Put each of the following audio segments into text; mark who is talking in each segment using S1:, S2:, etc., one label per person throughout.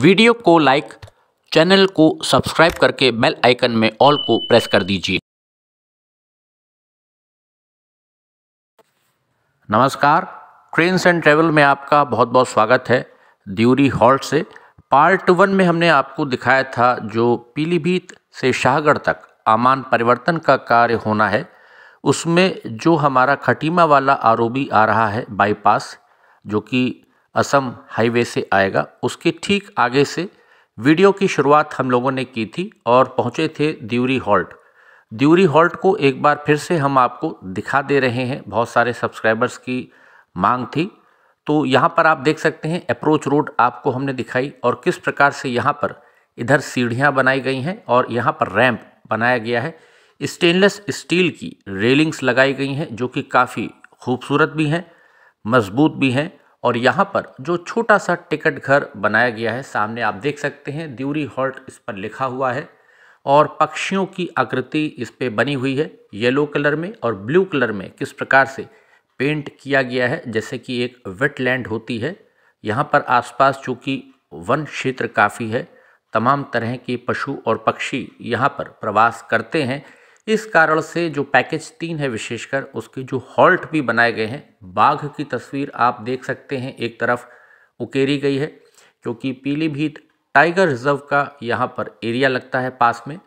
S1: video को like channel को subscribe करके बेल आइकन में ऑल को प्रेस कर दीजिए नमस्कार ट्रेन्स एंड ट्रेवल में आपका बहुत बहुत स्वागत है द्यूरी हॉल्ट से पार्ट वन में हमने आपको दिखाया था जो पीलीभीत से शाहगढ़ तक आमान परिवर्तन का कार्य होना है उसमें जो हमारा खटीमा वाला आरोबी आ रहा है बाईपास जो कि असम हाईवे से आएगा उसके ठीक आगे से वीडियो की शुरुआत हम लोगों ने की थी और पहुँचे थे द्यूरी हॉल्ट द्यूरी हॉल्ट को एक बार फिर से हम आपको दिखा दे रहे हैं बहुत सारे सब्सक्राइबर्स की मांग थी तो यहाँ पर आप देख सकते हैं अप्रोच रोड आपको हमने दिखाई और किस प्रकार से यहाँ पर इधर सीढ़ियाँ बनाई गई हैं और यहाँ पर रैंप बनाया गया है स्टेनलेस स्टील की रेलिंग्स लगाई गई हैं जो कि काफ़ी खूबसूरत भी हैं मजबूत भी हैं और यहाँ पर जो छोटा सा टिकट घर बनाया गया है सामने आप देख सकते हैं द्यूरी हॉल्ट इस पर लिखा हुआ है और पक्षियों की आकृति इस पर बनी हुई है येलो कलर में और ब्लू कलर में किस प्रकार से पेंट किया गया है जैसे कि एक वेटलैंड होती है यहाँ पर आसपास चूँकि वन क्षेत्र काफ़ी है तमाम तरह के पशु और पक्षी यहाँ पर प्रवास करते हैं इस कारण से जो पैकेज तीन है विशेषकर उसके जो हॉल्ट भी बनाए गए हैं बाघ की तस्वीर आप देख सकते हैं एक तरफ उकेरी गई है क्योंकि पीलीभीत टाइगर रिजर्व का यहाँ पर एरिया लगता है पास में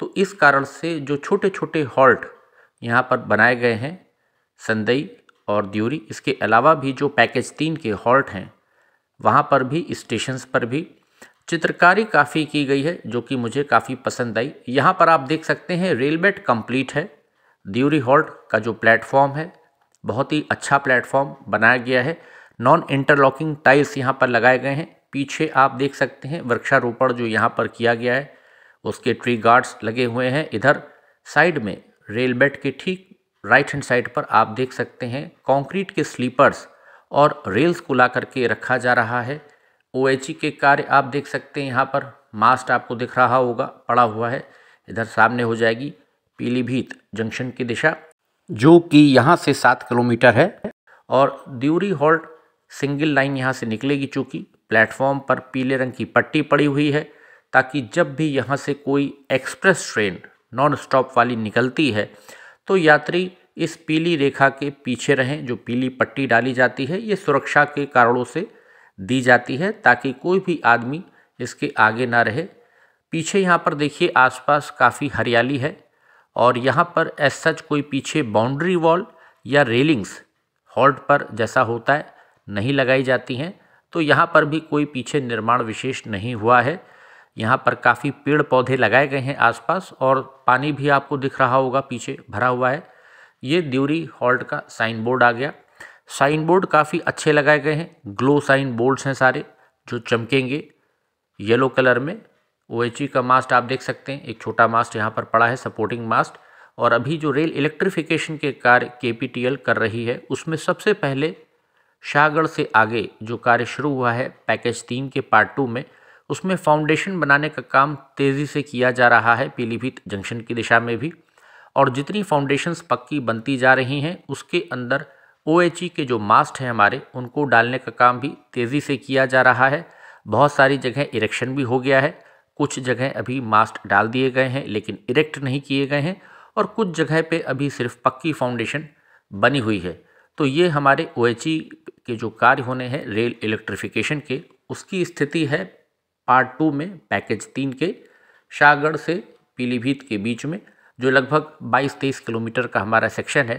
S1: तो इस कारण से जो छोटे छोटे हॉल्ट यहाँ पर बनाए गए हैं संदई और द्यूरी इसके अलावा भी जो पैकेज तीन के हॉल्ट हैं वहाँ पर भी स्टेशंस पर भी चित्रकारी काफ़ी की गई है जो कि मुझे काफ़ी पसंद आई यहाँ पर आप देख सकते हैं रेलबेट कंप्लीट कम्प्लीट है द्यूरी हॉल्ट का जो प्लेटफॉर्म है बहुत ही अच्छा प्लेटफॉर्म बनाया गया है नॉन इंटरलॉकिंग टाइल्स यहाँ पर लगाए गए हैं पीछे आप देख सकते हैं वृक्षारोपण जो यहाँ पर किया गया है उसके ट्री गार्ड्स लगे हुए हैं इधर साइड में रेलबेट के ठीक राइट हैंड साइड पर आप देख सकते हैं कॉन्क्रीट के स्लीपर्स और रेल्स को ला करके रखा जा रहा है ओ एच ई के कार्य आप देख सकते हैं यहाँ पर मास्ट आपको दिख रहा होगा पड़ा हुआ है इधर सामने हो जाएगी पीलीभीत जंक्शन की दिशा जो कि यहाँ से सात किलोमीटर है और द्यूरी हॉल्ट सिंगल लाइन यहाँ से निकलेगी चूँकि प्लेटफॉर्म पर पीले रंग की पट्टी पड़ी हुई है ताकि जब भी यहाँ से कोई एक्सप्रेस ट्रेन नॉन स्टॉप वाली निकलती है तो यात्री इस पीली रेखा के पीछे रहें जो पीली पट्टी डाली जाती है ये सुरक्षा के कारणों से दी जाती है ताकि कोई भी आदमी इसके आगे ना रहे पीछे यहाँ पर देखिए आसपास काफ़ी हरियाली है और यहाँ पर एस सच कोई पीछे बाउंड्री वॉल या रेलिंग्स हॉल्ट पर जैसा होता है नहीं लगाई जाती हैं तो यहाँ पर भी कोई पीछे निर्माण विशेष नहीं हुआ है यहाँ पर काफ़ी पेड़ पौधे लगाए गए हैं आसपास और पानी भी आपको दिख रहा होगा पीछे भरा हुआ है ये द्यूरी हॉल्ट का साइन बोर्ड आ गया साइन बोर्ड काफ़ी अच्छे लगाए गए हैं ग्लो साइन बोर्ड्स हैं सारे जो चमकेंगे येलो कलर में ओ e का मास्ट आप देख सकते हैं एक छोटा मास्ट यहाँ पर पड़ा है सपोर्टिंग मास्ट और अभी जो रेल इलेक्ट्रिफिकेशन के कार्य के कर रही है उसमें सबसे पहले शाहगढ़ से आगे जो कार्य शुरू हुआ है पैकेज तीन के पार्ट टू में उसमें फाउंडेशन बनाने का काम तेज़ी से किया जा रहा है पीलीभीत जंक्शन की दिशा में भी और जितनी फाउंडेशंस पक्की बनती जा रही हैं उसके अंदर ओ एच ई के जो मास्ट हैं हमारे उनको डालने का काम भी तेज़ी से किया जा रहा है बहुत सारी जगह इरेक्शन भी हो गया है कुछ जगह अभी मास्ट डाल दिए गए हैं लेकिन इरेक्ट नहीं किए गए हैं और कुछ जगह पे अभी सिर्फ पक्की फाउंडेशन बनी हुई है तो ये हमारे ओ के जो कार्य होने हैं रेल इलेक्ट्रिफिकेशन के उसकी स्थिति है पार्ट टू में पैकेज तीन के शाहगढ़ से पीलीभीत के बीच में जो लगभग 22-23 किलोमीटर का हमारा सेक्शन है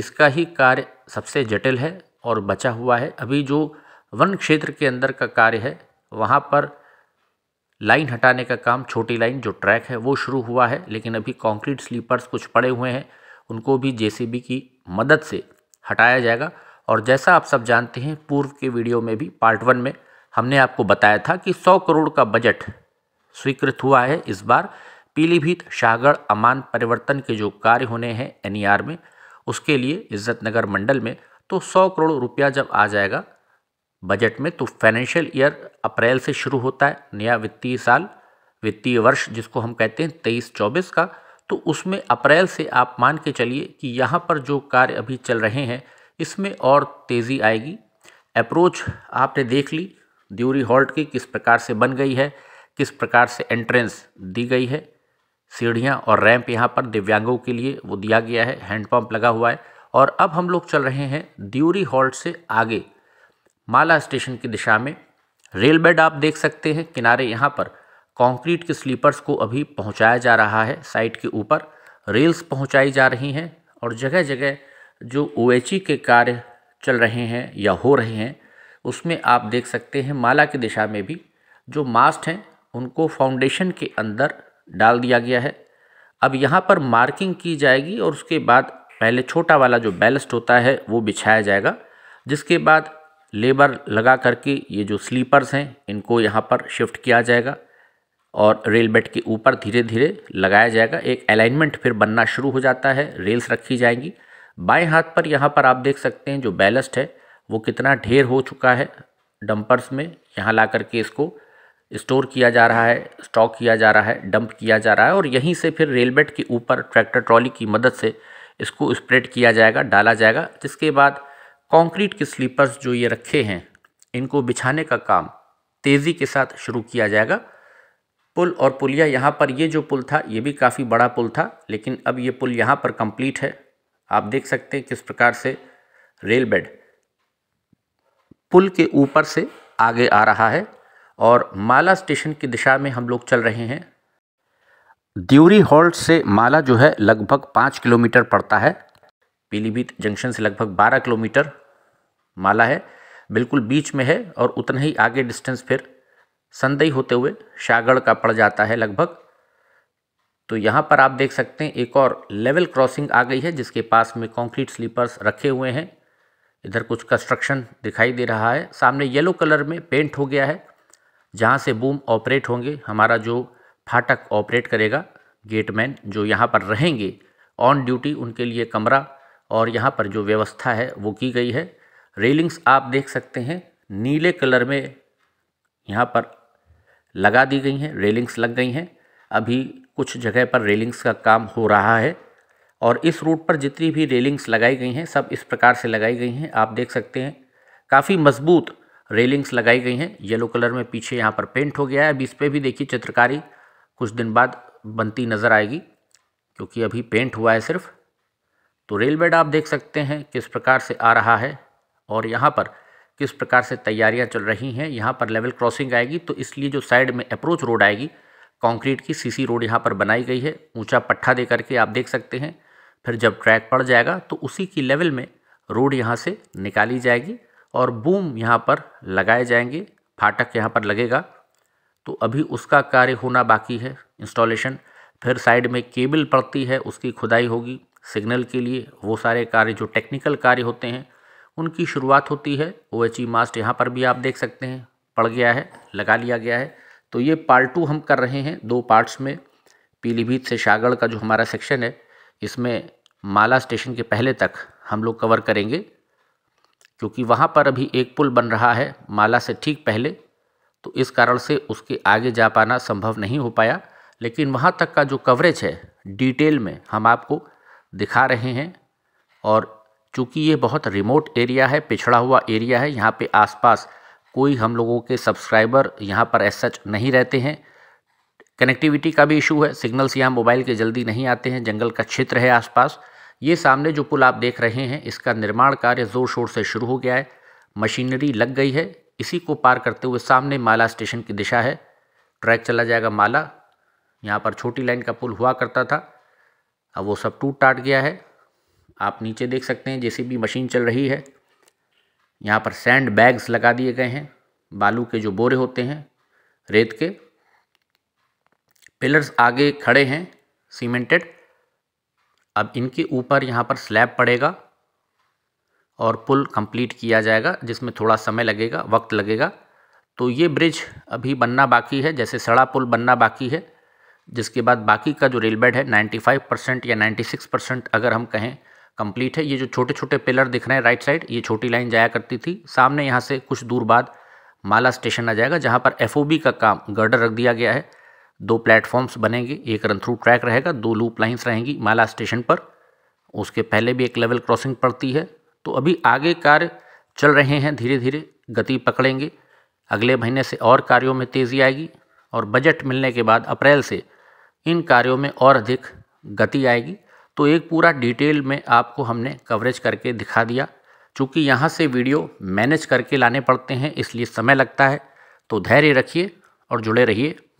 S1: इसका ही कार्य सबसे जटिल है और बचा हुआ है अभी जो वन क्षेत्र के अंदर का कार्य है वहाँ पर लाइन हटाने का काम छोटी लाइन जो ट्रैक है वो शुरू हुआ है लेकिन अभी कंक्रीट स्लीपर्स कुछ पड़े हुए हैं उनको भी जेसीबी की मदद से हटाया जाएगा और जैसा आप सब जानते हैं पूर्व के वीडियो में भी पार्ट वन में हमने आपको बताया था कि 100 करोड़ का बजट स्वीकृत हुआ है इस बार पीलीभीत शाहगढ़ अमान परिवर्तन के जो कार्य होने हैं एन में उसके लिए इज्जत नगर मंडल में तो सौ करोड़ रुपया जब आ जाएगा बजट में तो फाइनेंशियल ईयर अप्रैल से शुरू होता है नया वित्तीय साल वित्तीय वर्ष जिसको हम कहते हैं तेईस चौबीस का तो उसमें अप्रैल से आप मान के चलिए कि यहाँ पर जो कार्य अभी चल रहे हैं इसमें और तेज़ी आएगी अप्रोच आपने देख ली द्यूरी हॉल्ट की किस प्रकार से बन गई है किस प्रकार से एंट्रेंस दी गई है सीढ़ियाँ और रैंप यहाँ पर दिव्यांगों के लिए वो दिया गया है हैंडपम्प लगा हुआ है और अब हम लोग चल रहे हैं द्यूरी हॉल्ट से आगे माला स्टेशन की दिशा में रेल बेड आप देख सकते हैं किनारे यहाँ पर कंक्रीट के स्लीपर्स को अभी पहुँचाया जा रहा है साइट के ऊपर रेल्स पहुँचाई जा रही हैं और जगह जगह जो ओ के कार्य चल रहे हैं या हो रहे हैं उसमें आप देख सकते हैं माला की दिशा में भी जो मास्ट हैं उनको फाउंडेशन के अंदर डाल दिया गया है अब यहाँ पर मार्किंग की जाएगी और उसके बाद पहले छोटा वाला जो बैलस्ट होता है वो बिछाया जाएगा जिसके बाद लेबर लगा करके ये जो स्लीपर्स हैं इनको यहाँ पर शिफ्ट किया जाएगा और रेल बेड के ऊपर धीरे धीरे लगाया जाएगा एक अलाइनमेंट फिर बनना शुरू हो जाता है रेल्स रखी जाएंगी बाएं हाथ पर यहाँ पर आप देख सकते हैं जो बैलस्ट है वो कितना ढेर हो चुका है डंपर्स में यहाँ ला करके इसको स्टोर किया जा रहा है स्टॉक किया जा रहा है डंप किया जा रहा है और यहीं से फिर रेल बेड के ऊपर ट्रैक्टर ट्रॉली की मदद से इसको स्प्रेड किया जाएगा डाला जाएगा जिसके बाद कंक्रीट के स्लीपर्स जो ये रखे हैं इनको बिछाने का काम तेज़ी के साथ शुरू किया जाएगा पुल और पुलिया यहाँ पर ये जो पुल था ये भी काफ़ी बड़ा पुल था लेकिन अब ये पुल यहाँ पर कंप्लीट है आप देख सकते हैं किस प्रकार से रेल बेड पुल के ऊपर से आगे आ रहा है और माला स्टेशन की दिशा में हम लोग चल रहे हैं द्यूरी हॉल्ट से माला जो है लगभग पाँच किलोमीटर पड़ता है पीलीभीत जंक्शन से लगभग बारह किलोमीटर माला है बिल्कुल बीच में है और उतना ही आगे डिस्टेंस फिर संदई होते हुए शागढ़ का पड़ जाता है लगभग तो यहाँ पर आप देख सकते हैं एक और लेवल क्रॉसिंग आ गई है जिसके पास में कंक्रीट स्लीपर्स रखे हुए हैं इधर कुछ कंस्ट्रक्शन दिखाई दे रहा है सामने येलो कलर में पेंट हो गया है जहाँ से बूम ऑपरेट होंगे हमारा जो फाटक ऑपरेट करेगा गेटमैन जो यहाँ पर रहेंगे ऑन ड्यूटी उनके लिए कमरा और यहाँ पर जो व्यवस्था है वो की गई है रेलिंग्स आप देख सकते हैं नीले कलर में यहाँ पर लगा दी गई हैं रेलिंग्स लग गई हैं अभी कुछ जगह पर रेलिंग्स का काम हो रहा है और इस रूट पर जितनी भी रेलिंग्स लगाई गई हैं सब इस प्रकार से लगाई गई हैं आप देख सकते हैं काफ़ी मजबूत रेलिंग्स लगाई गई हैं येलो कलर में पीछे यहाँ पर पेंट हो गया है अभी इस पर भी देखिए चित्रकारी कुछ दिन बाद बनती नज़र आएगी क्योंकि अभी पेंट हुआ है सिर्फ तो रेल बेड आप देख सकते हैं किस प्रकार से आ रहा है और यहाँ पर किस प्रकार से तैयारियाँ चल रही हैं यहाँ पर लेवल क्रॉसिंग आएगी तो इसलिए जो साइड में अप्रोच रोड आएगी कॉन्क्रीट की सीसी रोड यहाँ पर बनाई गई है ऊँचा पट्टा दे करके आप देख सकते हैं फिर जब ट्रैक पड़ जाएगा तो उसी की लेवल में रोड यहाँ से निकाली जाएगी और बूम यहाँ पर लगाए जाएंगे फाटक यहाँ पर लगेगा तो अभी उसका कार्य होना बाकी है इंस्टॉलेशन फिर साइड में केबल पड़ती है उसकी खुदाई होगी सिग्नल के लिए वो सारे कार्य जो टेक्निकल कार्य होते हैं उनकी शुरुआत होती है ओ एच ई मास्ट यहाँ पर भी आप देख सकते हैं पड़ गया है लगा लिया गया है तो ये पार्ट टू हम कर रहे हैं दो पार्ट्स में पीलीभीत से शागढ़ का जो हमारा सेक्शन है इसमें माला स्टेशन के पहले तक हम लोग कवर करेंगे क्योंकि वहाँ पर अभी एक पुल बन रहा है माला से ठीक पहले तो इस कारण से उसके आगे जा पाना संभव नहीं हो पाया लेकिन वहाँ तक का जो कवरेज है डिटेल में हम आपको दिखा रहे हैं और चूँकि ये बहुत रिमोट एरिया है पिछड़ा हुआ एरिया है यहाँ पे आसपास कोई हम लोगों के सब्सक्राइबर यहाँ पर एस सच नहीं रहते हैं कनेक्टिविटी का भी इशू है सिग्नल्स यहाँ मोबाइल के जल्दी नहीं आते हैं जंगल का क्षेत्र है आसपास ये सामने जो पुल आप देख रहे हैं इसका निर्माण कार्य ज़ोर शोर से शुरू हो गया है मशीनरी लग गई है इसी को पार करते हुए सामने माला स्टेशन की दिशा है ट्रैक चला जाएगा माला यहाँ पर छोटी लाइन का पुल हुआ करता था अब वो सब टूट टाट गया है आप नीचे देख सकते हैं जैसी भी मशीन चल रही है यहाँ पर सैंड बैग्स लगा दिए गए हैं बालू के जो बोरे होते हैं रेत के पिलर्स आगे खड़े हैं सीमेंटेड अब इनके ऊपर यहाँ पर स्लैब पड़ेगा और पुल कंप्लीट किया जाएगा जिसमें थोड़ा समय लगेगा वक्त लगेगा तो ये ब्रिज अभी बनना बाकी है जैसे सड़ा पुल बनना बाकी है जिसके बाद बाकी का जो रेल बेड है 95 परसेंट या 96 परसेंट अगर हम कहें कंप्लीट है ये जो छोटे छोटे पिलर दिख रहे हैं राइट साइड ये छोटी लाइन जाया करती थी सामने यहाँ से कुछ दूर बाद माला स्टेशन आ जाएगा जहाँ पर एफ का काम गर्डर रख दिया गया है दो प्लेटफॉर्म्स बनेंगे एक रन थ्रू ट्रैक रहेगा दो लूप लाइन्स रहेंगी माला स्टेशन पर उसके पहले भी एक लेवल क्रॉसिंग पड़ती है तो अभी आगे कार्य चल रहे हैं धीरे धीरे गति पकड़ेंगे अगले महीने से और कार्यों में तेज़ी आएगी और बजट मिलने के बाद अप्रैल से इन कार्यों में और अधिक गति आएगी तो एक पूरा डिटेल में आपको हमने कवरेज करके दिखा दिया चूँकि यहाँ से वीडियो मैनेज करके लाने पड़ते हैं इसलिए समय लगता है तो धैर्य रखिए और जुड़े रहिए